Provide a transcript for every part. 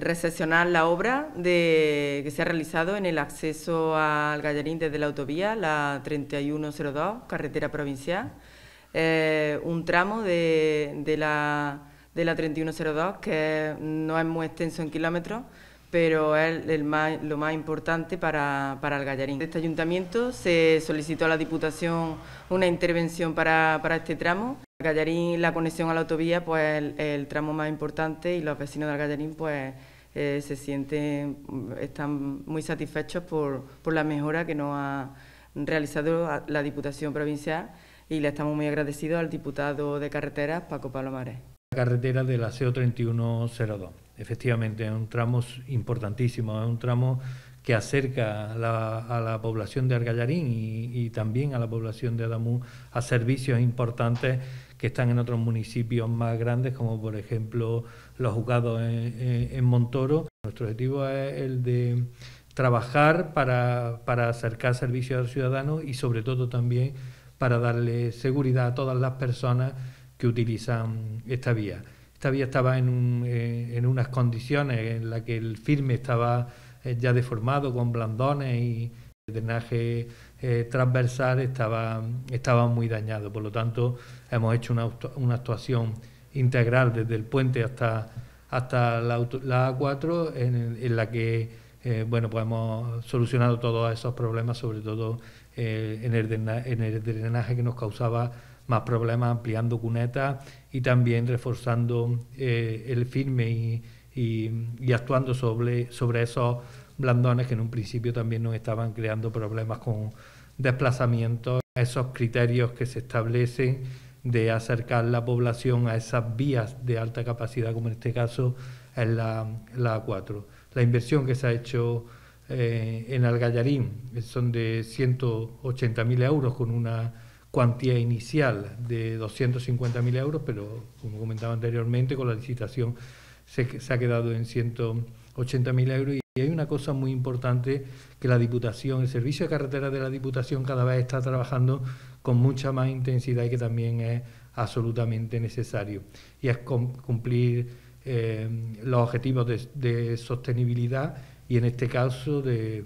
recesionar la obra que se ha realizado en el acceso al Gallarín desde la autovía, la 3102, carretera provincial, eh, un tramo de, la, de la 3102 que no es muy extenso en kilómetros, pero es lo más importante para, el Gallarín. Este ayuntamiento se solicitó a la Diputación una intervención para, para este tramo. Gallarín, la conexión a la autovía, pues el, tramo más importante y los vecinos del Gallarín, pues eh, se sienten, mm, están muy satisfechos por, por la mejora que nos ha realizado la Diputación Provincial y le estamos muy agradecidos al diputado de carreteras, Paco Palomares. La carretera de la CO3102, efectivamente, es un tramo importantísimo, es un tramo que acerca la, a la población de Argallarín y, también a la población de Adamú a servicios importantes que están en otros municipios más grandes, como por ejemplo los juzgados en, Montoro. Nuestro objetivo es el de trabajar para, para acercar servicios al ciudadano y sobre todo también para darle seguridad a todas las personas que utilizan esta vía. Esta vía estaba en, un, eh, en unas condiciones en las que el firme estaba eh, ya deformado con blandones y el drenaje eh, transversal estaba, estaba muy dañado. Por lo tanto, hemos hecho una, actuación integral desde el puente hasta, hasta la, A4 en, la que eh, bueno, pues hemos solucionado todos esos problemas, sobre todo en, el drenaje, en, el drenaje, que nos causaba más problemas, ampliando cunetas y también reforzando el firme y, y, actuando sobre, sobre esos blandones que en un principio también nos estaban creando problemas con desplazamientos, esos criterios que se establecen de acercar la población a esas vías de alta capacidad, como en este caso es la, A4. La inversión que se ha hecho eh, en Algallarín son de 180.000 euros con una cuantía inicial de 250.000 euros, pero como comentaba anteriormente, con la licitación se, ha quedado en 180.000 euros. Y hay una cosa muy importante que la Diputación, el Servicio de Carreteras de la Diputación cada vez está trabajando con mucha más intensidad y que también es absolutamente necesario. Y es cumplir eh, los objetivos de, sostenibilidad y en este caso de,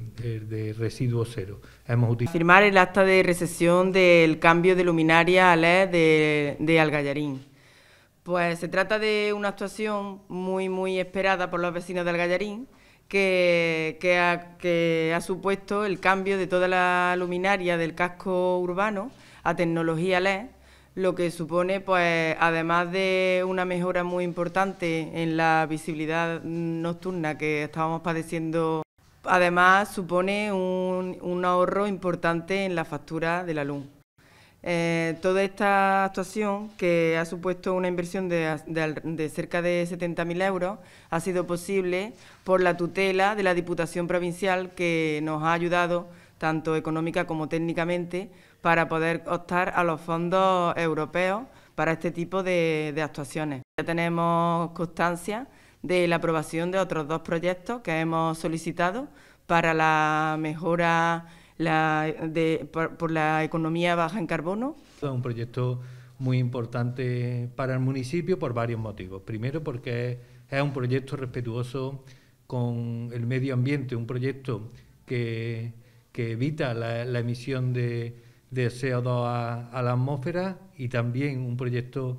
residuos cero. Hemos Firmar el acta de recesión del cambio de luminaria a LED de, de Algallarín. Pues se trata de una actuación muy, muy esperada por los vecinos del Gallarín, que, ha, que, ha, supuesto el cambio de toda la luminaria del casco urbano a tecnología LED, lo que supone, pues, además de una mejora muy importante en la visibilidad nocturna que estábamos padeciendo, además supone un, un ahorro importante en la factura de la luz. Eh, toda esta actuación, que ha supuesto una inversión de, de cerca de 70.000 euros, ha sido posible por la tutela de la Diputación Provincial, que nos ha ayudado tanto económica como técnicamente para poder optar a los fondos europeos para este tipo de, de actuaciones. Ya tenemos constancia de la aprobación de otros dos proyectos que hemos solicitado para la mejora por, la economía baja en carbono? Es un proyecto muy importante para el municipio por varios motivos. Primero porque es un proyecto respetuoso con el medio ambiente, un proyecto que, evita la, emisión de, CO2 a, la atmósfera y también un proyecto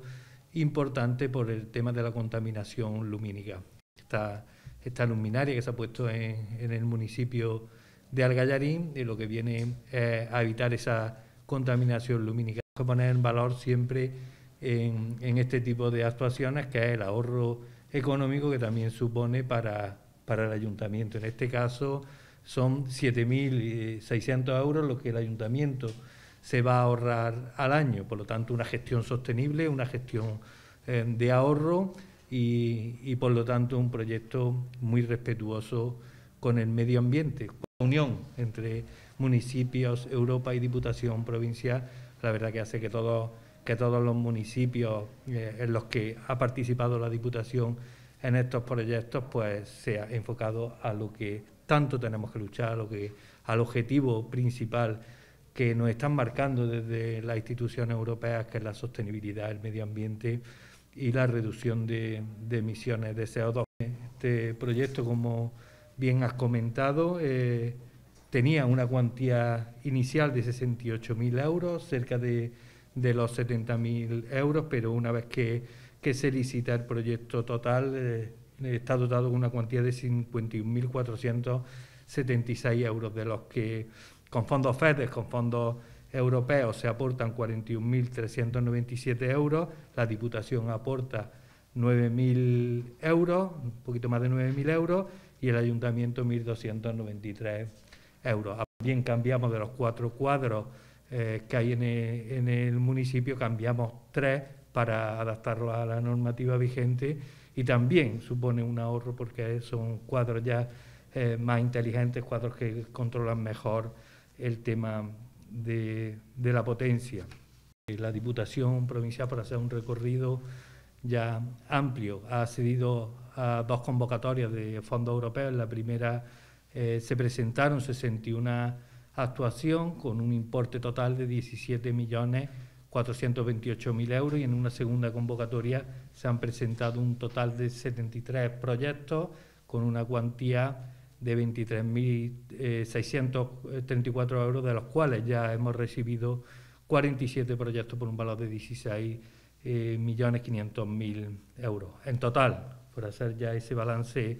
importante por el tema de la contaminación lumínica. Esta, luminaria que se ha puesto en el municipio de Algallarín de lo que viene eh, a evitar esa contaminación lumínica. Hay que poner en valor siempre en, este tipo de actuaciones, que es el ahorro económico que también supone para, para el ayuntamiento. En este caso son 7.600 euros lo que el ayuntamiento se va a ahorrar al año. Por lo tanto, una gestión sostenible, una gestión eh, de ahorro y, y, por lo tanto, un proyecto muy respetuoso con el medio ambiente unión entre municipios, Europa y Diputación Provincial, la verdad que hace que todos, que todos los municipios eh, en los que ha participado la Diputación en estos proyectos, pues sea enfocado a lo que tanto tenemos que luchar, lo que, al objetivo principal que nos están marcando desde las instituciones europeas, que es la sostenibilidad, el medio ambiente y la reducción de, de emisiones de CO2. Este proyecto, como bien has comentado, eh, tenía una cuantía inicial de 68.000 euros, cerca de, de los 70.000 euros, pero una vez que, se licita el proyecto total, eh, está dotado con una cuantía de 51.476 euros, de los que con fondos FEDES, con fondos europeos, se aportan 41.397 euros, la Diputación aporta 9.000 euros, un poquito más de 9.000 euros, y el ayuntamiento 1.293 euros. También ah, cambiamos de los cuatro cuadros eh, que hay en el, municipio, cambiamos tres para adaptarlos a la normativa vigente y también supone un ahorro porque son cuadros ya eh, más inteligentes, cuadros que controlan mejor el tema de, la potencia. La Diputación Provincial, para hacer un recorrido ya amplio, ha cedido dos convocatorias de fondos europeos. En la primera eh, se presentaron 61 actuación con un importe total de 17.428.000 euros y en una segunda convocatoria se han presentado un total de 73 proyectos con una cuantía de 23.634 eh, euros, de los cuales ya hemos recibido 47 proyectos por un valor de 16.500.000 eh, millones euros. En total, para hacer ya ese balance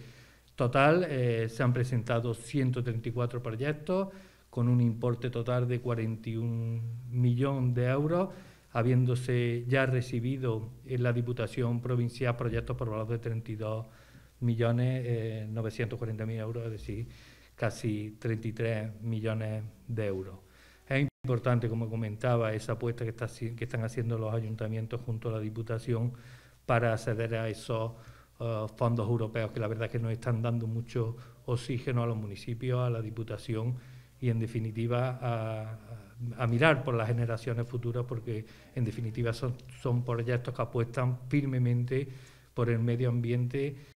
total, eh, se han presentado 134 proyectos con un importe total de 41 millones de euros, habiéndose ya recibido en la Diputación Provincial proyectos por valor de 32 millones 940.000 eh, euros, es decir, casi 33 millones de euros. Es importante, como comentaba, esa apuesta que, que están haciendo los ayuntamientos junto a la Diputación para acceder a esos eh, fondos europeos, que la verdad es que no están dando mucho oxígeno a los municipios, a la Diputación y, en definitiva, a, mirar por las generaciones futuras, porque, en definitiva, son, son proyectos que apuestan firmemente por el medio ambiente